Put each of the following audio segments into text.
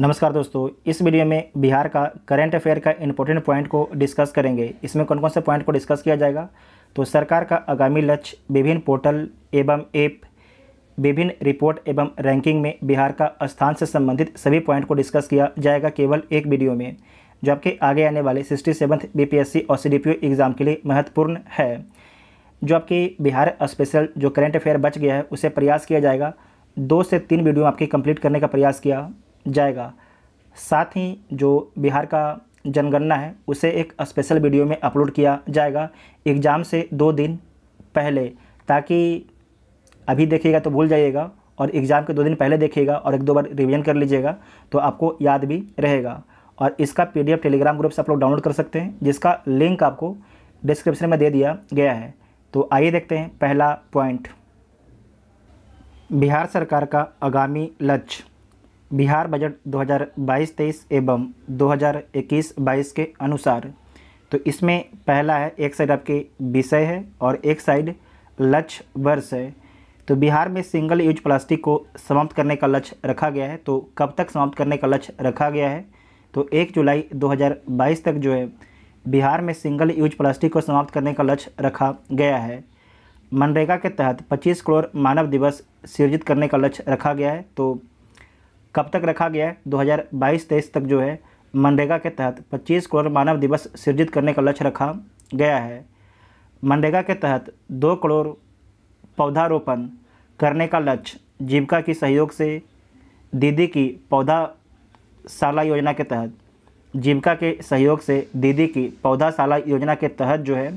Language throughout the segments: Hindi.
नमस्कार दोस्तों इस वीडियो में बिहार का करंट अफेयर का इम्पोर्टेंट पॉइंट को डिस्कस करेंगे इसमें कौन कौन से पॉइंट को डिस्कस किया जाएगा तो सरकार का आगामी लक्ष्य विभिन्न पोर्टल एवं ऐप विभिन्न रिपोर्ट एवं रैंकिंग में बिहार का स्थान से संबंधित सभी पॉइंट को डिस्कस किया जाएगा केवल एक वीडियो में जो आपके आगे आने वाले सिक्सटी सेवन्थ बी और सी एग्ज़ाम के लिए महत्वपूर्ण है जो आपके बिहार स्पेशल जो करंट अफेयर बच गया है उसे प्रयास किया जाएगा दो से तीन वीडियो आपके कंप्लीट करने का प्रयास किया जाएगा साथ ही जो बिहार का जनगणना है उसे एक स्पेशल वीडियो में अपलोड किया जाएगा एग्ज़ाम से दो दिन पहले ताकि अभी देखिएगा तो भूल जाइएगा और एग्ज़ाम के दो दिन पहले देखिएगा और एक दो बार रिवीजन कर लीजिएगा तो आपको याद भी रहेगा और इसका पीडीएफ टेलीग्राम ग्रुप से आप लोग डाउनलोड कर सकते हैं जिसका लिंक आपको डिस्क्रिप्शन में दे दिया गया है तो आइए देखते हैं पहला पॉइंट बिहार सरकार का आगामी लक्ष्य बिहार बजट 2022-23 एवं 2021-22 के अनुसार तो इसमें पहला है एक साइड आपके विषय है और एक साइड लक्ष्य वर्ष है तो बिहार में सिंगल यूज प्लास्टिक को समाप्त करने का लक्ष्य रखा गया है तो कब तक समाप्त करने का लक्ष्य रखा गया है तो एक जुलाई 2022 तक जो है बिहार में सिंगल यूज प्लास्टिक को समाप्त करने का लक्ष्य रखा गया है मनरेगा के तहत 25 करोड़ मानव दिवस सृजित करने का लक्ष्य रखा गया है तो कब तक रखा गया है 2022-23 तक जो है मनरेगा के तहत 25 करोड़ मानव दिवस सृजित करने का लक्ष्य रखा गया है मनरेगा के तहत दो करोड़ पौधारोपण करने का लक्ष्य जीविका की सहयोग से दीदी की पौधाशाला योजना के तहत जीविका के सहयोग से दीदी की पौधाशाला योजना के तहत जो है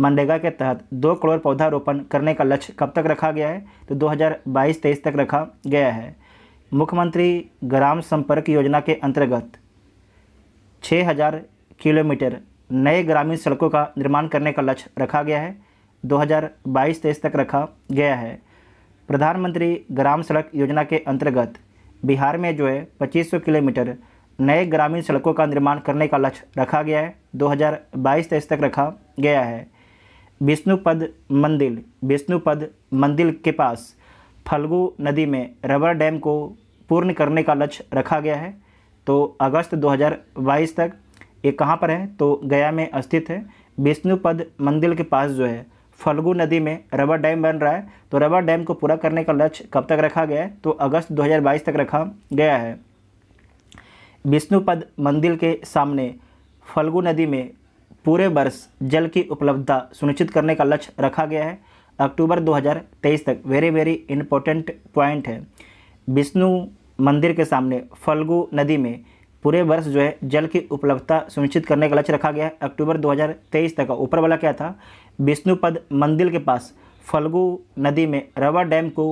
मनरेगा के तहत दो करोड़ पौधारोपण करने का लक्ष्य कब तक रखा गया है तो 2022-23 तक रखा गया है मुख्यमंत्री ग्राम संपर्क योजना के अंतर्गत 6000 किलोमीटर नए ग्रामीण सड़कों का निर्माण करने का लक्ष्य रखा गया है 2022 हज़ार तक रखा गया है प्रधानमंत्री ग्राम सड़क योजना के अंतर्गत बिहार में जो है 2500 किलोमीटर नए ग्रामीण सड़कों का निर्माण करने का लक्ष्य रखा गया है 2022 हज़ार तक रखा गया है विष्णुपद मंदिर विष्णुपद मंदिर के पास फल्गु नदी में रबर डैम को पूर्ण करने का लक्ष्य रखा गया है तो अगस्त 2022 तक ये कहाँ पर है तो गया में स्थित है विष्णुपद मंदिर के पास जो है फल्गु नदी में रबर डैम बन रहा है तो रबर डैम को पूरा करने का लक्ष्य कब तक रखा गया है तो अगस्त 2022 तक रखा गया है विष्णुपद मंदिर के सामने फल्गु नदी में पूरे वर्ष जल की उपलब्धता सुनिश्चित करने का लक्ष्य रखा गया है अक्टूबर 2023 तक वेरी वेरी इंपॉर्टेंट पॉइंट है विष्णु मंदिर के सामने फल्गु नदी में पूरे वर्ष जो है जल की उपलब्धता सुनिश्चित करने का लक्ष्य रखा गया है अक्टूबर 2023 तक ऊपर वाला क्या था विष्णुपद मंदिर के पास फल्गु नदी में रवा डैम को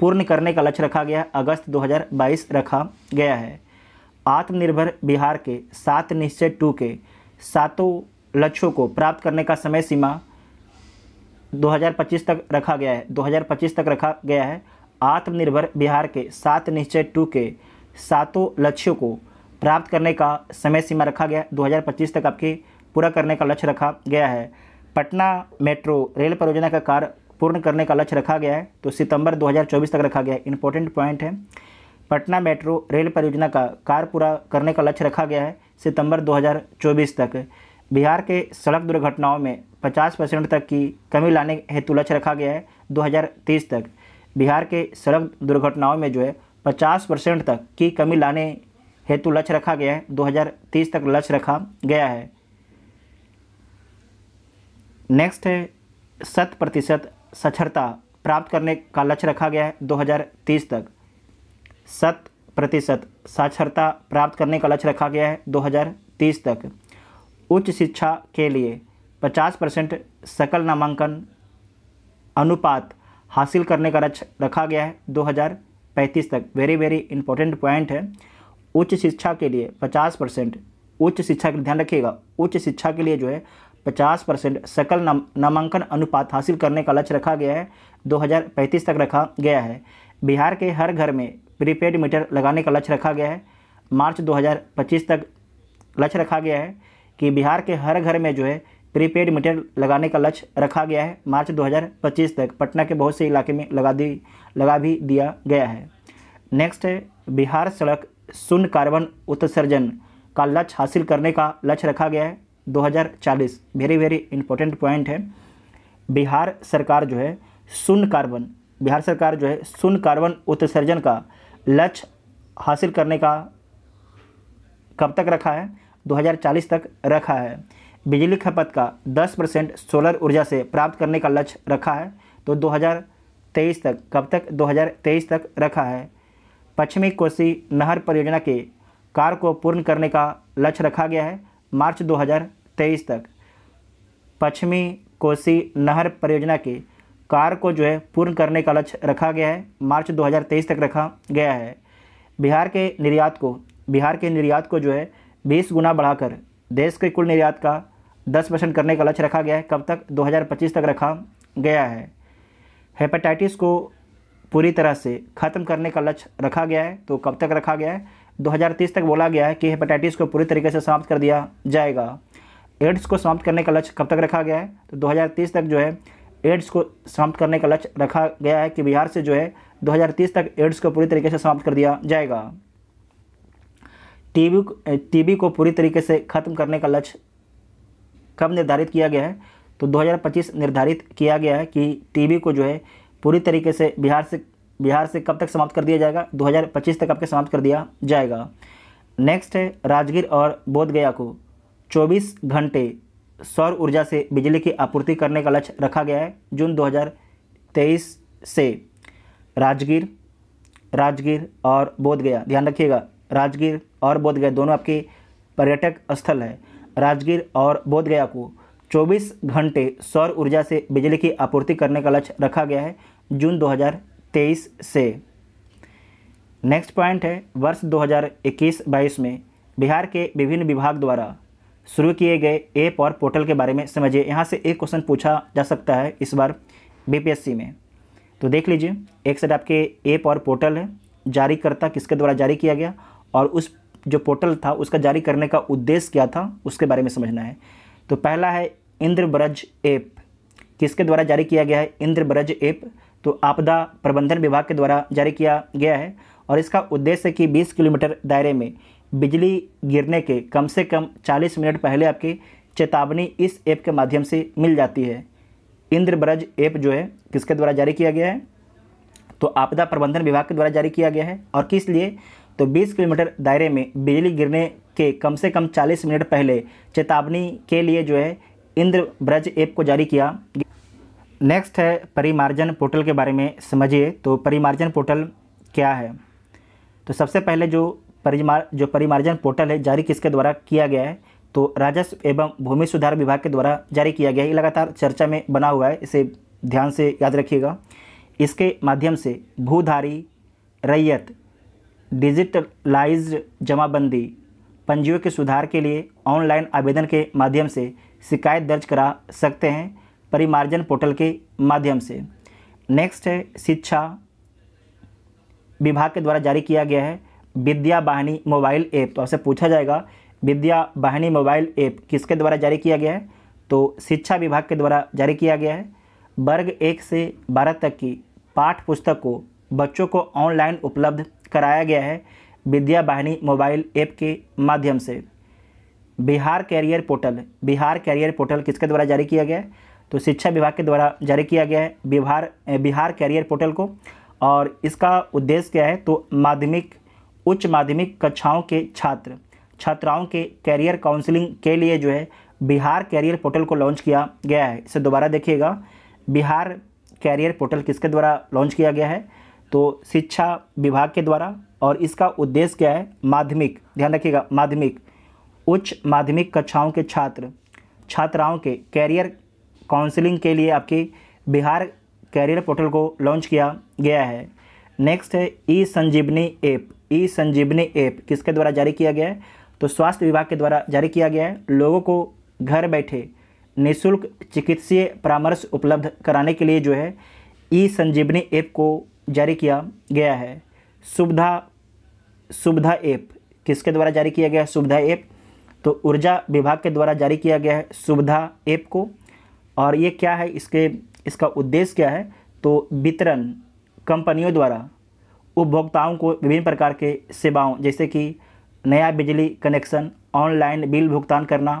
पूर्ण करने का लक्ष्य रखा गया है अगस्त 2022 रखा गया है आत्मनिर्भर बिहार के सात निश्चय टू के सातों लक्ष्यों को प्राप्त करने का समय सीमा 2025 तक रखा गया है 2025 तक रखा गया है आत्मनिर्भर बिहार के सात निश्चय टू के सातों लक्ष्यों को प्राप्त करने का समय सीमा रखा गया 2025 तक आपके पूरा करने का लक्ष्य रखा गया है पटना मेट्रो रेल परियोजना का कार्य पूर्ण करने का लक्ष्य रखा गया है तो सितंबर 2024 तक रखा गया है इंपॉर्टेंट पॉइंट है पटना मेट्रो रेल परियोजना का कार्य पूरा करने का लक्ष्य रखा गया है सितंबर 2024 तक बिहार के सड़क दुर्घटनाओं में 50 परसेंट तक की कमी लाने हेतु लक्ष्य रखा गया है 2030 तक बिहार के सड़क दुर्घटनाओं में जो है 50 परसेंट तक की कमी लाने हेतु लक्ष्य रखा गया है 2030 तक लक्ष्य रखा गया है नेक्स्ट है शत प्रतिशत साक्षरता प्राप्त करने का लक्ष्य रखा गया है 2030 तक शत प्रतिशत साक्षरता प्राप्त करने का लक्ष्य रखा गया है 2030 तक उच्च शिक्षा के लिए 50 परसेंट सकल नामांकन अनुपात हासिल करने का रखा गया है 2035 तक वेरी वेरी इंपॉर्टेंट पॉइंट है उच्च शिक्षा के लिए 50 परसेंट उच्च शिक्षा के ध्यान रखिएगा उच्च शिक्षा के लिए जो है 50 परसेंट सकल नाम नामांकन अनुपात हासिल करने का लक्ष्य रखा गया है 2035 तक रखा गया है बिहार के हर घर में प्रीपेड मीटर लगाने का लक्ष्य रखा गया है मार्च दो तक लक्ष्य रखा गया है कि बिहार के हर घर में जो है प्रीपेड मीटर लगाने का लक्ष्य रखा गया है मार्च 2025 तक पटना के बहुत से इलाके में लगा दी लगा भी दिया गया है नेक्स्ट है बिहार सड़क शून्य कार्बन उत्सर्जन का लक्ष्य हासिल करने का लक्ष्य रखा गया है 2040 वेरी वेरी इंपॉर्टेंट पॉइंट है बिहार सरकार जो है शून्य कार्बन बिहार सरकार जो है शून्य कार्बन उत्सर्जन का लक्ष्य हासिल करने का कब तक रखा है 2040 तक रखा है बिजली खपत का 10 परसेंट सोलर ऊर्जा से प्राप्त करने का लक्ष्य रखा है तो 2023 तक कब तक 2023 तक रखा है पश्चिमी कोसी नहर परियोजना के कार को पूर्ण करने का लक्ष्य रखा गया है मार्च 2023 तक पश्चिमी कोसी नहर परियोजना के कार को जो है पूर्ण करने का लक्ष्य रखा गया है मार्च 2023 तक रखा गया है बिहार के निर्यात को बिहार के निर्यात को जो है बीस गुना बढ़ाकर देश के कुल निर्यात का 10 परसेंट करने का लक्ष्य रखा गया है कब तक 2025 तक रखा गया है हेपेटाइटिस को पूरी तरह से ख़त्म करने का लक्ष्य रखा गया है तो कब तक रखा गया है 2030 तक बोला गया है कि हेपेटाइटिस को पूरी तरीके से समाप्त कर दिया जाएगा एड्स को समाप्त करने का लक्ष्य कब तक रखा गया है तो 2030 तक जो है एड्स को समाप्त करने का लक्ष्य रखा गया है कि बिहार से जो है 2030 तक एड्स को पूरी तरीके से समाप्त कर दिया जाएगा टीबी टीबी को पूरी तरीके से ख़त्म करने का लक्ष्य कब निर्धारित किया गया है तो 2025 निर्धारित किया गया है कि टीबी को जो है पूरी तरीके से बिहार से बिहार से कब तक समाप्त कर दिया जाएगा 2025 तक आपके समाप्त कर दिया जाएगा नेक्स्ट है राजगीर और बोधगया को 24 घंटे सौर ऊर्जा से बिजली की आपूर्ति करने का लक्ष्य रखा गया है जून दो से राजगीर राजगीर और बोधगया ध्यान रखिएगा राजगीर और बोधगया दोनों आपके पर्यटक स्थल है राजगीर और बोधगया को 24 घंटे सौर ऊर्जा से बिजली की आपूर्ति करने का लक्ष्य रखा गया है जून 2023 से नेक्स्ट पॉइंट है वर्ष 2021-22 में बिहार के विभिन्न विभाग द्वारा शुरू किए गए ऐप और पोर्टल के बारे में समझिए यहाँ से एक क्वेश्चन पूछा जा सकता है इस बार बीपीएससी में तो देख लीजिए एक साइड आपके ऐप और पोर्टल है जारी करता किसके द्वारा जारी किया गया और उस जो पोर्टल था उसका जारी करने का उद्देश्य क्या था उसके बारे में समझना है तो पहला है इंद्रब्रज ऐप किसके द्वारा जारी किया गया है इंद्रब्रज ऐप तो आपदा प्रबंधन विभाग के द्वारा जारी किया गया है और इसका उद्देश्य है कि 20 किलोमीटर दायरे में बिजली गिरने के कम से कम 40 मिनट पहले आपकी चेतावनी इस ऐप के माध्यम से मिल जाती है इंद्रब्रज ऐप जो है किसके द्वारा जारी किया गया है तो आपदा प्रबंधन विभाग के द्वारा जारी किया गया है और किस लिए तो 20 किलोमीटर दायरे में बिजली गिरने के कम से कम 40 मिनट पहले चेतावनी के लिए जो है इंद्र ब्रज ऐप को जारी किया नेक्स्ट है परिमार्जन पोर्टल के बारे में समझिए तो परिमार्जन पोर्टल क्या है तो सबसे पहले जो परिमार जो परिमार्जन पोर्टल है जारी किसके द्वारा किया गया है तो राजस्व एवं भूमि सुधार विभाग के द्वारा जारी किया गया है लगातार चर्चा में बना हुआ है इसे ध्यान से याद रखिएगा इसके माध्यम से भूधारी रैयत डिजिटलाइज्ड जमाबंदी पंजीयों के सुधार के लिए ऑनलाइन आवेदन के माध्यम से शिकायत दर्ज करा सकते हैं परिमार्जन पोर्टल के माध्यम से नेक्स्ट है शिक्षा विभाग के द्वारा जारी किया गया है विद्या वाहिनी मोबाइल ऐप तो आपसे पूछा जाएगा विद्या वाहिनी मोबाइल ऐप किसके द्वारा जारी किया गया है तो शिक्षा विभाग के द्वारा जारी किया गया है वर्ग एक से बारह तक की पाठ पुस्तक को बच्चों को ऑनलाइन उपलब्ध कराया गया है विद्या वाहिनी मोबाइल ऐप के माध्यम से Bihar career portal Bihar career portal किसके द्वारा जारी किया गया है तो शिक्षा विभाग के द्वारा जारी किया गया है बिहार बिहार कैरियर पोर्टल को और इसका उद्देश्य क्या है तो माध्यमिक उच्च माध्यमिक कक्षाओं के छात्र छात्राओं के कैरियर काउंसलिंग के लिए जो है बिहार कैरियर पोर्टल को लॉन्च किया गया है इसे दोबारा देखिएगा बिहार कैरियर पोर्टल किसके द्वारा लॉन्च किया गया है तो शिक्षा विभाग के द्वारा और इसका उद्देश्य क्या है माध्यमिक ध्यान रखिएगा माध्यमिक उच्च माध्यमिक कक्षाओं के छात्र छात्राओं के कैरियर काउंसलिंग के लिए आपके बिहार कैरियर पोर्टल को लॉन्च किया गया है नेक्स्ट है ई संजीवनी ऐप ई संजीवनी ऐप किसके द्वारा जारी किया गया है तो स्वास्थ्य विभाग के द्वारा जारी किया गया है लोगों को घर बैठे निःशुल्क चिकित्सीय परामर्श उपलब्ध कराने के लिए जो है ई संजीवनी ऐप को जारी किया गया है सुविधा सुविधा ऐप किसके द्वारा जारी किया गया है सुविधा ऐप तो ऊर्जा विभाग के द्वारा जारी किया गया है सुविधा ऐप को और ये क्या है इसके इसका उद्देश्य क्या है तो वितरण कंपनियों द्वारा उपभोक्ताओं को विभिन्न प्रकार के सेवाओं जैसे कि नया बिजली कनेक्शन ऑनलाइन बिल भुगतान करना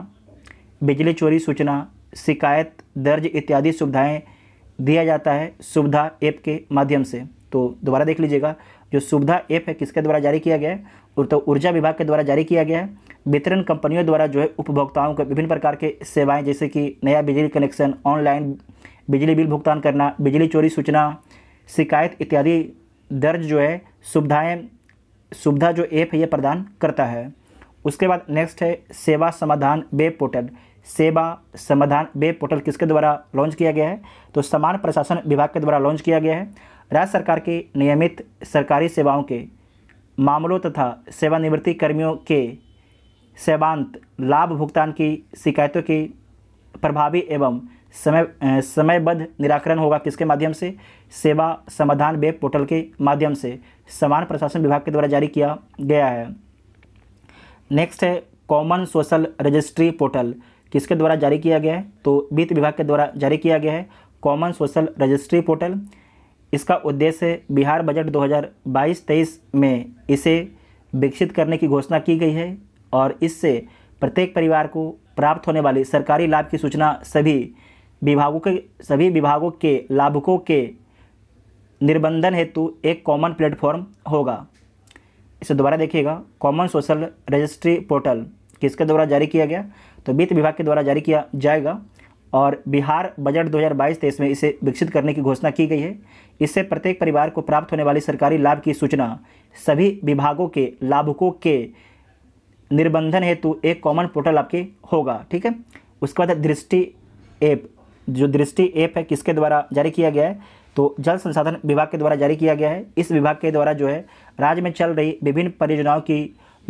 बिजली चोरी सूचना शिकायत दर्ज इत्यादि सुविधाएं दिया जाता है सुविधा ऐप के माध्यम से तो दोबारा देख लीजिएगा जो सुविधा ऐप है किसके द्वारा जारी किया गया है तो ऊर्जा विभाग के द्वारा जारी किया गया है वितरण कंपनियों द्वारा जो है उपभोक्ताओं को विभिन्न प्रकार के सेवाएं जैसे कि नया बिजली कनेक्शन ऑनलाइन बिजली बिल भुगतान करना बिजली चोरी सूचना शिकायत इत्यादि दर्ज जो है सुविधाएँ सुविधा जो ऐप है ये प्रदान करता है उसके बाद नेक्स्ट है सेवा समाधान वेब पोर्टल सेवा समाधान वेब पोर्टल किसके द्वारा लॉन्च किया गया है तो समान प्रशासन विभाग के द्वारा लॉन्च किया गया है राज्य सरकार के नियमित सरकारी सेवाओं के मामलों तथा सेवानिवृत्ति कर्मियों के सेवांत लाभ भुगतान की शिकायतों की प्रभावी एवं समय समयबद्ध निराकरण होगा किसके माध्यम से सेवा समाधान वेब पोर्टल के माध्यम से समान प्रशासन विभाग के द्वारा जारी किया गया है नेक्स्ट है कॉमन सोशल रजिस्ट्री पोर्टल किसके द्वारा जारी किया गया है तो वित्त विभाग के द्वारा जारी किया गया है कॉमन सोशल रजिस्ट्री पोर्टल इसका उद्देश्य बिहार बजट 2022-23 में इसे विकसित करने की घोषणा की गई है और इससे प्रत्येक परिवार को प्राप्त होने वाली सरकारी लाभ की सूचना सभी विभागों के सभी विभागों के लाभुकों के निर्बंधन हेतु एक कॉमन प्लेटफॉर्म होगा इसे दोबारा देखिएगा कॉमन सोशल रजिस्ट्री पोर्टल किसके द्वारा जारी किया गया तो वित्त विभाग के द्वारा जारी किया जाएगा और बिहार बजट 2022-23 तो में इसे विकसित करने की घोषणा की गई है इससे प्रत्येक परिवार को प्राप्त होने वाली सरकारी लाभ की सूचना सभी विभागों के लाभुकों के निर्बंधन हेतु एक कॉमन पोर्टल आपके होगा ठीक है उसके बाद दृष्टि ऐप जो दृष्टि ऐप है किसके द्वारा जारी किया गया है तो जल संसाधन विभाग के द्वारा जारी किया गया है इस विभाग के द्वारा जो है राज्य में चल रही विभिन्न परियोजनाओं की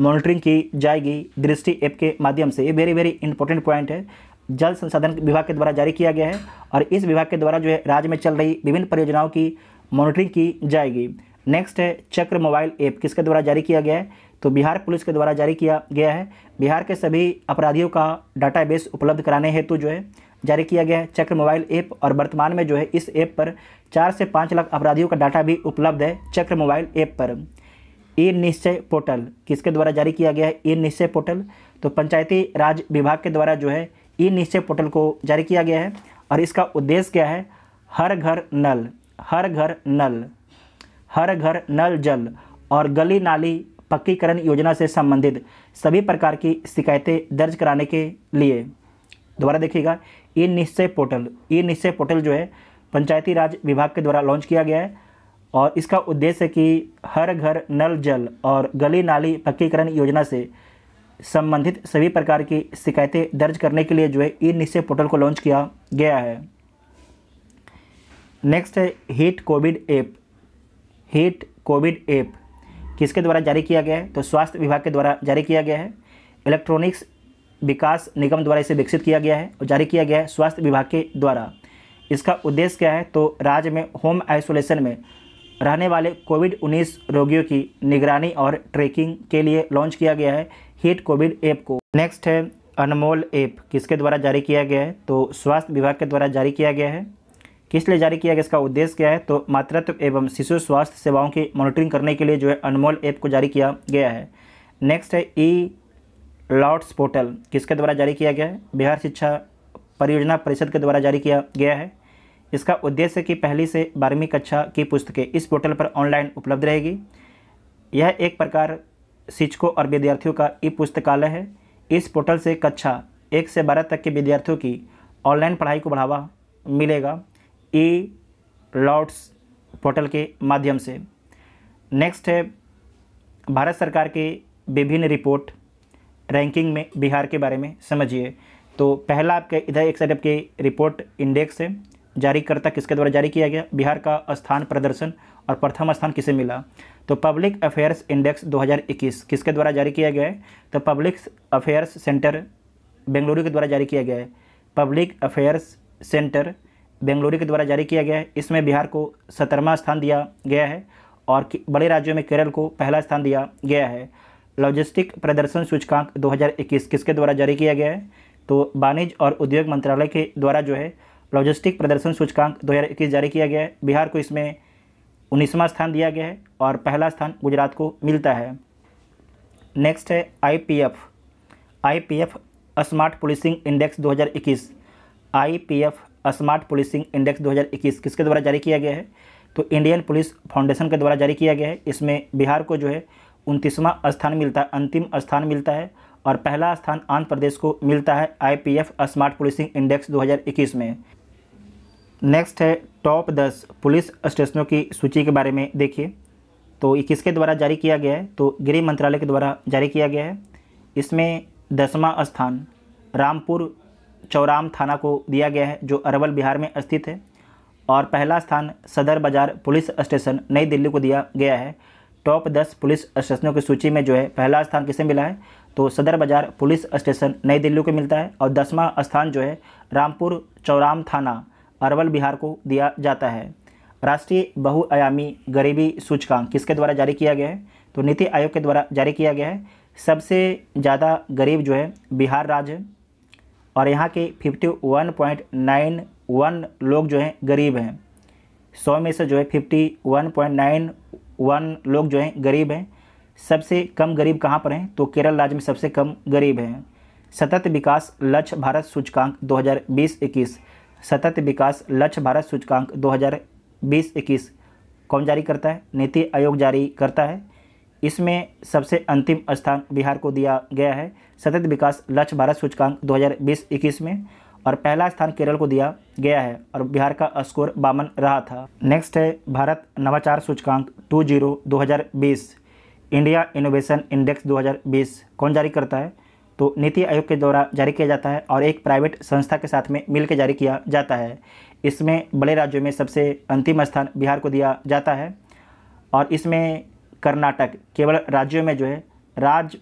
मॉनिटरिंग की जाएगी दृष्टि ऐप के माध्यम से ये वेरी वेरी इंपॉर्टेंट पॉइंट है जल संसाधन विभाग के द्वारा जारी किया गया है और इस विभाग के द्वारा जो है राज्य में चल रही विभिन्न परियोजनाओं की मॉनिटरिंग की जाएगी नेक्स्ट है चक्र मोबाइल ऐप किसके द्वारा जारी किया गया है तो बिहार पुलिस के द्वारा जारी किया गया है बिहार के सभी अपराधियों का डाटाबेस उपलब्ध कराने हेतु जो है जारी किया गया है चक्र मोबाइल ऐप और वर्तमान में जो है इस ऐप पर चार से पाँच लाख अपराधियों का डाटा भी उपलब्ध है चक्र मोबाइल ऐप पर ए निश्चय पोर्टल किसके द्वारा जारी किया गया है ए निश्चय पोर्टल तो पंचायती राज विभाग के द्वारा जो है ई निश्चय पोर्टल को जारी किया गया है और इसका उद्देश्य क्या है हर घर नल हर घर नल हर घर नल जल और गली नाली पक्कीकरण योजना से संबंधित सभी प्रकार की शिकायतें दर्ज कराने के लिए दोबारा देखिएगा ई निश्चय पोर्टल ई निश्चय पोर्टल जो है पंचायती राज विभाग के द्वारा लॉन्च किया गया है और इसका उद्देश्य कि हर घर नल जल और गली नाली पक्कीकरण योजना से संबंधित सभी प्रकार की शिकायतें दर्ज करने के लिए जो है ई निश्चय पोर्टल को लॉन्च किया गया है नेक्स्ट है HIT COVID app HIT COVID app किसके द्वारा जारी किया गया है तो स्वास्थ्य विभाग के द्वारा जारी किया गया है इलेक्ट्रॉनिक्स विकास निगम द्वारा इसे विकसित किया गया है और जारी किया गया है स्वास्थ्य विभाग के द्वारा इसका उद्देश्य क्या है तो राज्य में होम आइसोलेशन में रहने वाले कोविड 19 रोगियों की निगरानी और ट्रैकिंग के लिए लॉन्च किया गया है हिट कोविड ऐप को नेक्स्ट है अनमोल ऐप किसके द्वारा जारी किया गया है तो स्वास्थ्य विभाग के द्वारा जारी किया गया है किस लिए जारी किया गया इसका उद्देश्य क्या है तो मातृत्व एवं शिशु स्वास्थ्य सेवाओं की मॉनिटरिंग करने के लिए जो है अनमोल ऐप को जारी किया गया है नेक्स्ट है ई लॉट्स पोर्टल किसके द्वारा जारी किया गया है बिहार शिक्षा परियोजना परिषद के द्वारा जारी किया गया है इसका उद्देश्य कि पहली से बारहवीं कक्षा की पुस्तकें इस पोर्टल पर ऑनलाइन उपलब्ध रहेगी यह एक प्रकार शिक्षकों और विद्यार्थियों का ई पुस्तकालय है इस पोर्टल से कक्षा एक से बारह तक के विद्यार्थियों की ऑनलाइन पढ़ाई को बढ़ावा मिलेगा ई लॉट्स पोर्टल के माध्यम से नेक्स्ट है भारत सरकार के विभिन्न रिपोर्ट रैंकिंग में बिहार के बारे में समझिए तो पहला आपके इधर एक साइड की रिपोर्ट इंडेक्स है जारीकर्ता किसके द्वारा जारी किया गया बिहार का स्थान प्रदर्शन और प्रथम स्थान किसे मिला तो पब्लिक अफेयर्स इंडेक्स 2021 किसके द्वारा जारी किया गया है तो पब्लिक अफेयर्स सेंटर बेंगलुरु के द्वारा जारी किया गया है पब्लिक अफेयर्स सेंटर बेंगलुरु के द्वारा जारी किया गया है इसमें बिहार को सत्रहवा स्थान दिया गया है और बड़े राज्यों में केरल को पहला स्थान दिया गया है लॉजिस्टिक प्रदर्शन सूचकांक 2021 किसके द्वारा जारी किया गया है तो वाणिज्य और उद्योग मंत्रालय के द्वारा जो है लॉजिस्टिक प्रदर्शन सूचकांक 2021 जारी किया गया है बिहार को इसमें उन्नीसवां स्थान दिया गया है और पहला स्थान गुजरात को मिलता है नेक्स्ट है IPF IPF smart policing index 2021 IPF smart policing index 2021 किसके द्वारा जारी किया गया है तो इंडियन पुलिस फाउंडेशन के द्वारा जारी किया गया है इसमें बिहार को जो है उनतीसवां स्थान मिलता है अंतिम स्थान मिलता है और पहला स्थान आंध्र प्रदेश को मिलता है आईपीएफ स्मार्ट पुलिसिंग इंडेक्स 2021 में नेक्स्ट है टॉप दस पुलिस स्टेशनों की सूची के बारे में देखिए तो ये किसके द्वारा जारी किया गया है तो गृह मंत्रालय के द्वारा जारी किया गया है इसमें दसवां स्थान रामपुर चौराम थाना को दिया गया है जो अरवल बिहार में स्थित है और पहला स्थान सदर बाजार पुलिस स्टेशन नई दिल्ली को दिया गया है टॉप दस पुलिस स्टेशनों की सूची में जो है पहला स्थान किसे मिला है तो सदर बाजार पुलिस स्टेशन नई दिल्ली को मिलता है और दसवां स्थान जो है रामपुर चौराम थाना अरवल बिहार को दिया जाता है राष्ट्रीय बहुआयामी गरीबी सूचकांक किसके द्वारा जारी किया गया है तो नीति आयोग के द्वारा जारी किया गया है सबसे ज़्यादा गरीब जो है बिहार राज्य है और यहाँ के fifty one point nine one लोग जो हैं गरीब हैं सौ में से जो है fifty one point nine one लोग जो हैं गरीब हैं सबसे कम गरीब कहाँ पर हैं तो केरल राज्य में सबसे कम गरीब हैं सतत विकास लक्ष्य भारत सूचकांक दो हज़ार सतत विकास लक्ष्य भारत सूचकांक 2020-21 कौन जारी करता है नीति आयोग जारी करता है इसमें सबसे अंतिम स्थान बिहार को दिया गया है सतत विकास लक्ष्य भारत सूचकांक 2020-21 में और पहला स्थान केरल को दिया गया है और बिहार का स्कोर बावन रहा था नेक्स्ट है भारत नवाचार सूचकांक टू जीरो दो हज़ार बीस इंडिया इनोवेशन इंडेक्स दो कौन जारी करता है तो नीति आयोग के द्वारा जारी किया जाता है और एक प्राइवेट संस्था के साथ में मिल के जारी किया जाता है इसमें बड़े राज्यों में सबसे अंतिम स्थान बिहार को दिया जाता है और इसमें कर्नाटक केवल राज्यों में जो है राज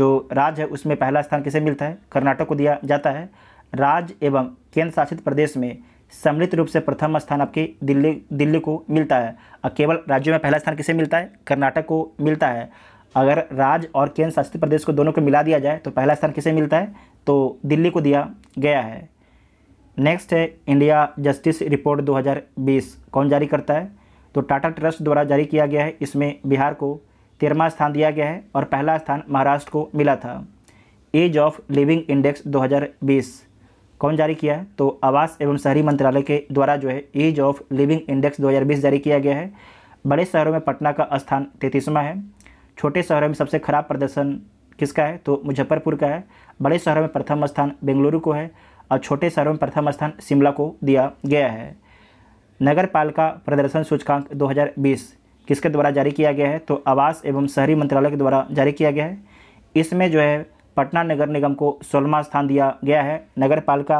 जो राज्य है उसमें पहला स्थान किसे मिलता है कर्नाटक को दिया जाता है राज्य एवं केंद्र शासित प्रदेश में सम्मिलित रूप से प्रथम स्थान आपके दिल्ली दिल्ली को मिलता है और केवल राज्यों में पहला स्थान किसे मिलता है कर्नाटक को मिलता है अगर राज्य और केंद्र शासित प्रदेश को दोनों को मिला दिया जाए तो पहला स्थान किसे मिलता है तो दिल्ली को दिया गया है नेक्स्ट है इंडिया जस्टिस रिपोर्ट 2020 कौन जारी करता है तो टाटा ट्रस्ट द्वारा जारी किया गया है इसमें बिहार को तेरहवा स्थान दिया गया है और पहला स्थान महाराष्ट्र को मिला था एज ऑफ लिविंग इंडेक्स 2020 कौन जारी किया है तो आवास एवं शहरी मंत्रालय के द्वारा जो है एज ऑफ लिविंग इंडेक्स दो जारी किया गया है बड़े शहरों में पटना का स्थान तैंतीसवां है छोटे शहरों में सबसे खराब प्रदर्शन किसका है तो मुजफ्फरपुर का है बड़े शहरों में प्रथम स्थान बेंगलुरु को है और छोटे शहरों में प्रथम स्थान शिमला को दिया गया है नगर पालिका प्रदर्शन सूचकांक 2020 किसके द्वारा जारी किया गया है तो आवास एवं शहरी मंत्रालय के द्वारा जारी किया गया है इसमें जो है पटना नगर निगम को सोलहवा स्थान दिया गया है नगर पालिका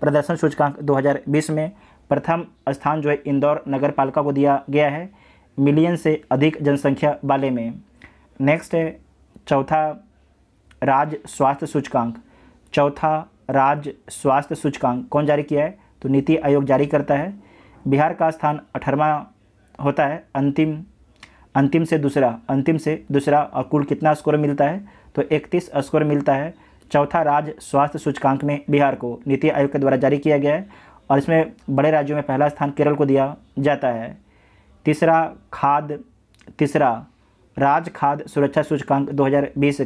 प्रदर्शन सूचकांक 2020 में प्रथम स्थान जो है इंदौर नगर पालिका को दिया गया है मिलियन से अधिक जनसंख्या वाले में नेक्स्ट है चौथा राज्य स्वास्थ्य सूचकांक चौथा राज्य स्वास्थ्य सूचकांक कौन जारी किया है तो नीति आयोग जारी करता है बिहार का स्थान अठारवा होता है अंतिम अंतिम से दूसरा अंतिम से दूसरा और कुल कितना स्कोर मिलता है तो 31 स्कोर मिलता है चौथा राज्य स्वास्थ्य सूचकांक में बिहार को नीति आयोग के द्वारा जारी किया गया है और इसमें बड़े राज्यों में पहला स्थान केरल को दिया जाता है तीसरा खाद तीसरा राज खाद्य सुरक्षा सूचकांक 2020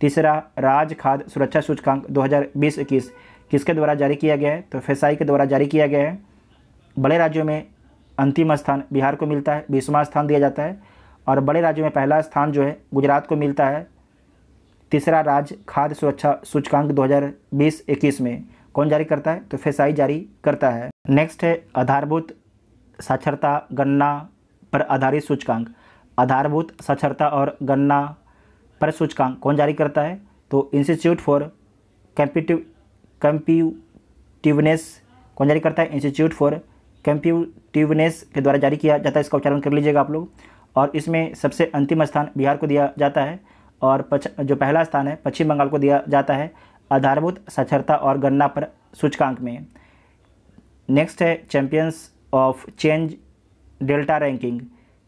तीसरा राज खाद्य सुरक्षा सूचकांक 2020 किसके द्वारा जारी किया गया है तो फेसाई के द्वारा जारी किया गया है बड़े राज्यों में अंतिम स्थान बिहार को मिलता है बीसवा स्थान दिया जाता है और बड़े राज्यों में पहला स्थान जो है गुजरात को मिलता है तीसरा राज्य खाद्य सुरक्षा सूचकांक 2020-21 में कौन जारी करता है तो फेसाई जारी करता है नेक्स्ट है आधारभूत साक्षरता गणना पर आधारित सूचकांक आधारभूत साक्षरता और गणना पर सूचकांक कौन जारी करता है तो इंस्टीट्यूट फॉर कंप्यूटिव कंप्यूटिवनेस कौन जारी करता है इंस्टीट्यूट फॉर कंप्यूटिवनेस के द्वारा जारी किया जाता है इसका उच्चारण कर लीजिएगा आप लोग और इसमें सबसे अंतिम स्थान बिहार को दिया जाता है और पच, जो पहला स्थान है पश्चिम बंगाल को दिया जाता है आधारभूत साक्षरता और गणना पर सूचकांक में नेक्स्ट है champions of change delta ranking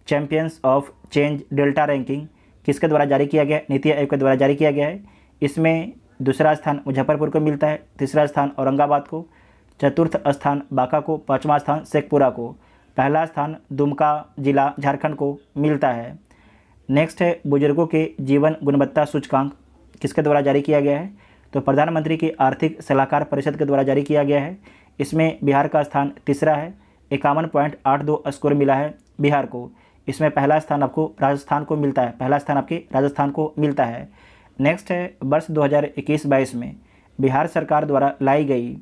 champions of change delta ranking किसके द्वारा जारी किया गया नीति आयोग के द्वारा जारी किया गया है इसमें दूसरा स्थान मुजफ्फरपुर को मिलता है तीसरा स्थान औरंगाबाद को चतुर्थ स्थान बांका को पाँचवा स्थान शेखपुरा को पहला स्थान दुमका जिला झारखंड को मिलता है नेक्स्ट है बुजुर्गों के जीवन गुणवत्ता सूचकांक किसके द्वारा जारी किया गया है तो प्रधानमंत्री की आर्थिक सलाहकार परिषद के द्वारा जारी किया गया है इसमें बिहार का स्थान तीसरा है इक्यावन पॉइंट आठ दो स्कोर मिला है बिहार को इसमें पहला स्थान आपको राजस्थान को मिलता है पहला स्थान आपके राजस्थान को मिलता है नेक्स्ट है वर्ष 2021 हज़ार में बिहार सरकार द्वारा लाई गई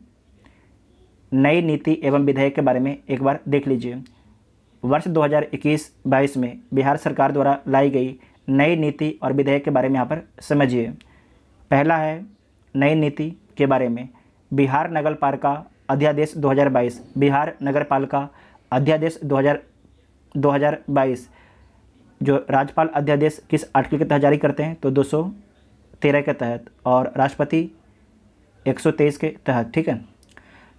नई नीति एवं विधेयक के बारे में एक बार देख लीजिए वर्ष 2021-22 में बिहार सरकार द्वारा लाई गई नई नीति और विधेयक के बारे में यहाँ पर समझिए पहला है नई नीति के बारे में बिहार नगर पालिका अध्यादेश 2022 बिहार नगर पालिका अध्यादेश 2022 जो राज्यपाल अध्यादेश किस आर्टिकल के तहत जारी करते हैं तो 213 के तहत और राष्ट्रपति 123 के तहत ठीक है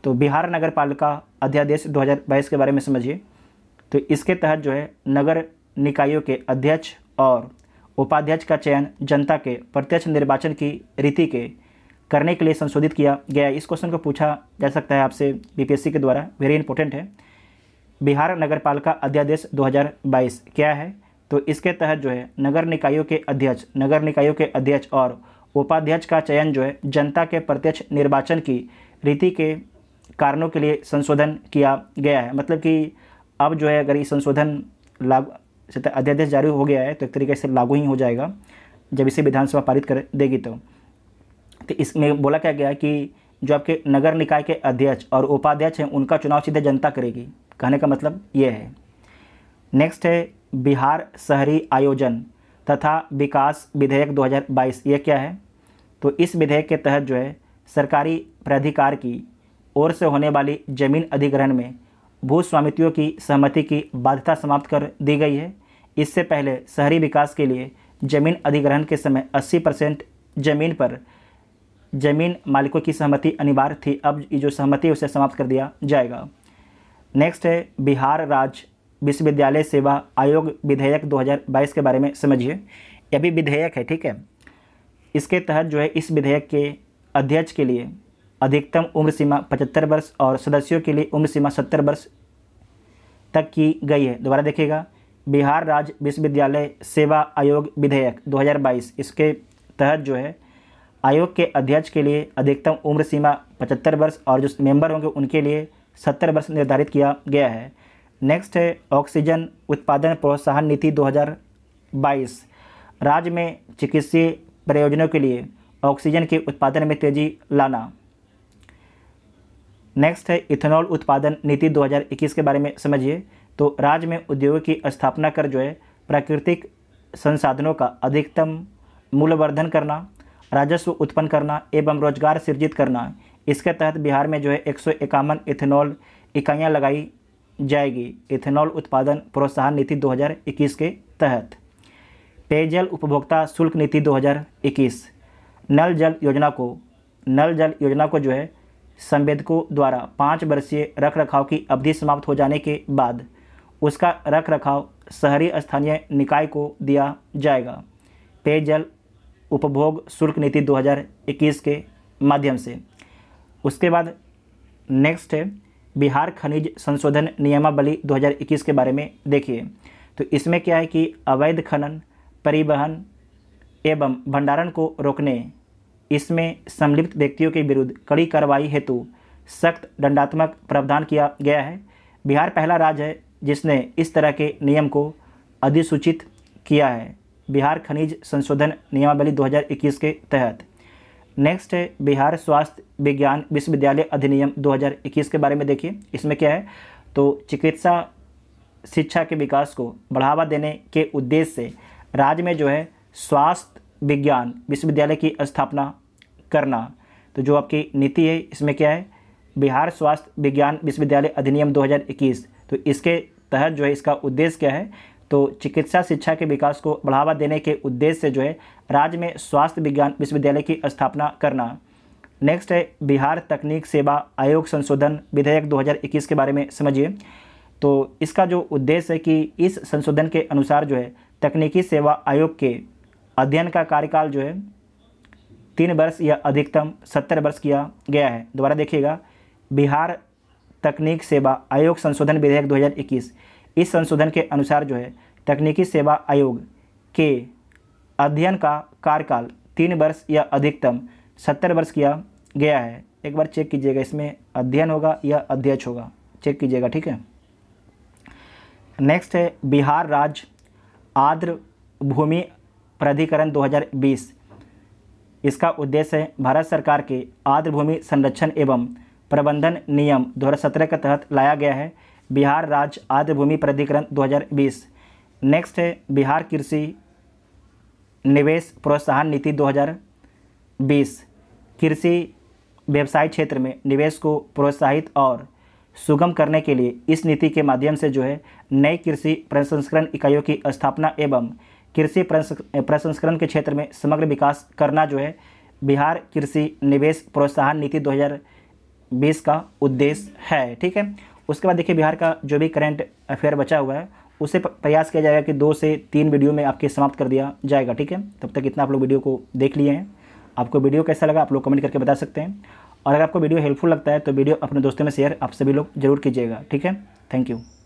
तो बिहार नगर पालिका अध्यादेश 2022 के बारे में समझिए तो इसके तहत जो है नगर निकायों के अध्यक्ष और उपाध्यक्ष का चयन जनता के प्रत्यक्ष निर्वाचन की रीति के करने के लिए संशोधित किया गया इस क्वेश्चन को पूछा जा सकता है आपसे बीपीएससी के द्वारा वेरी इंपॉर्टेंट है बिहार नगरपालिका अध्यादेश 2022 क्या है तो इसके तहत जो है नगर निकायों के अध्यक्ष नगर निकायों के अध्यक्ष और उपाध्यक्ष का चयन जो है जनता के प्रत्यक्ष निर्वाचन की रीति के कारणों के लिए संशोधन किया गया है मतलब कि अब जो है अगर ये संशोधन लागू अध्यादेश जारी हो गया है तो एक तरीके से लागू ही हो जाएगा जब इसे विधानसभा पारित कर देगी तो तो इसमें बोला क्या गया कि जो आपके नगर निकाय के अध्यक्ष और उपाध्यक्ष हैं उनका चुनाव सीधे जनता करेगी कहने का मतलब ये है नेक्स्ट है बिहार शहरी आयोजन तथा विकास विधेयक 2022 ये क्या है तो इस विधेयक के तहत जो है सरकारी प्राधिकार की ओर से होने वाली जमीन अधिग्रहण में भू स्वामित्वियों की सहमति की बाध्यता समाप्त कर दी गई है इससे पहले शहरी विकास के लिए जमीन अधिग्रहण के समय 80 परसेंट जमीन पर जमीन मालिकों की सहमति अनिवार्य थी अब ये जो सहमति उसे समाप्त कर दिया जाएगा नेक्स्ट है बिहार राज्य विश्वविद्यालय सेवा आयोग विधेयक 2022 के बारे में समझिए यह भी विधेयक है ठीक है इसके तहत जो है इस विधेयक के अध्यक्ष के लिए अधिकतम उम्र सीमा पचहत्तर वर्ष और सदस्यों के लिए उम्र सीमा सत्तर वर्ष तक की गई है दोबारा देखिएगा बिहार राज्य विश्वविद्यालय सेवा आयोग विधेयक 2022 इसके तहत जो है आयोग के अध्यक्ष के लिए अधिकतम उम्र सीमा पचहत्तर वर्ष और जो मेंबर होंगे उनके लिए सत्तर वर्ष निर्धारित किया गया है नेक्स्ट है ऑक्सीजन उत्पादन प्रोत्साहन नीति 2022 राज्य में चिकित्सीय प्रयोजनों के लिए ऑक्सीजन के उत्पादन में तेजी लाना नेक्स्ट है इथेनॉल उत्पादन नीति 2021 के बारे में समझिए तो राज्य में उद्योगों की स्थापना कर जो है प्राकृतिक संसाधनों का अधिकतम मूल्यवर्धन करना राजस्व उत्पन्न करना एवं रोजगार सृजित करना इसके तहत बिहार में जो है एक इथेनॉल इकाइयाँ लगाई जाएगी इथेनॉल उत्पादन प्रोत्साहन नीति 2021 के तहत पेयजल उपभोक्ता शुल्क नीति 2021 नल जल योजना को नल जल योजना को जो है संवेदकों द्वारा पाँच वर्षीय रख रखाव की अवधि समाप्त हो जाने के बाद उसका रख रखाव शहरी स्थानीय निकाय को दिया जाएगा पेयजल उपभोग शुल्क नीति 2021 के माध्यम से उसके बाद नेक्स्ट है बिहार खनिज संशोधन नियमावली 2021 के बारे में देखिए तो इसमें क्या है कि अवैध खनन परिवहन एवं भंडारण को रोकने इसमें संलिप्त व्यक्तियों के विरुद्ध कड़ी कार्रवाई हेतु सख्त दंडात्मक प्रावधान किया गया है बिहार पहला राज्य है जिसने इस तरह के नियम को अधिसूचित किया है बिहार खनिज संशोधन नियमावली 2021 के तहत नेक्स्ट है बिहार स्वास्थ्य विज्ञान विश्वविद्यालय अधिनियम 2021 के बारे में देखिए इसमें क्या है तो चिकित्सा शिक्षा के विकास को बढ़ावा देने के उद्देश्य से राज्य में जो है स्वास्थ्य विज्ञान विश्वविद्यालय की स्थापना करना तो जो आपकी नीति है इसमें क्या है बिहार स्वास्थ्य विज्ञान विश्वविद्यालय अधिनियम 2021 तो इसके तहत जो है इसका उद्देश्य क्या है तो चिकित्सा शिक्षा के विकास को बढ़ावा देने के उद्देश्य से जो है राज्य में स्वास्थ्य विज्ञान विश्वविद्यालय की स्थापना करना नेक्स्ट है बिहार तकनीक सेवा आयोग संशोधन विधेयक 2021 के बारे में समझिए तो इसका जो उद्देश्य है कि इस संशोधन के अनुसार जो है तकनीकी सेवा आयोग के अध्ययन का कार्यकाल जो है तीन वर्ष या अधिकतम सत्तर वर्ष किया गया है दोबारा देखिएगा बिहार तकनीक सेवा आयोग संशोधन विधेयक दो इस संशोधन के अनुसार जो है तकनीकी सेवा आयोग के अध्ययन का कार्यकाल तीन वर्ष या अधिकतम सत्तर वर्ष किया गया है एक बार चेक कीजिएगा इसमें अध्ययन होगा या अध्यक्ष होगा चेक कीजिएगा ठीक है नेक्स्ट है बिहार राज्य आर्द्र भूमि प्राधिकरण 2020 इसका उद्देश्य है भारत सरकार के आर्द्र भूमि संरक्षण एवं प्रबंधन नियम 2017 के तहत लाया गया है बिहार राज्य आद्य भूमि प्राधिकरण 2020 नेक्स्ट है बिहार कृषि निवेश प्रोत्साहन नीति 2020 कृषि व्यवसाय क्षेत्र में निवेश को प्रोत्साहित और सुगम करने के लिए इस नीति के माध्यम से जो है नई कृषि प्रसंस्करण इकाइयों की स्थापना एवं कृषि प्रसंस्करण के क्षेत्र में समग्र विकास करना जो है बिहार कृषि निवेश प्रोत्साहन नीति 2020 का उद्देश्य है ठीक है उसके बाद देखिए बिहार का जो भी करंट अफेयर बचा हुआ है उसे प्रयास किया जाएगा कि दो से तीन वीडियो में आपके समाप्त कर दिया जाएगा ठीक है तब तक इतना आप लोग वीडियो को देख लिए हैं आपको वीडियो कैसा लगा आप लोग कमेंट करके बता सकते हैं और अगर आपको वीडियो हेल्पफुल लगता है तो वीडियो अपने दोस्तों में शेयर आप सभी लोग जरूर कीजिएगा ठीक है थैंक यू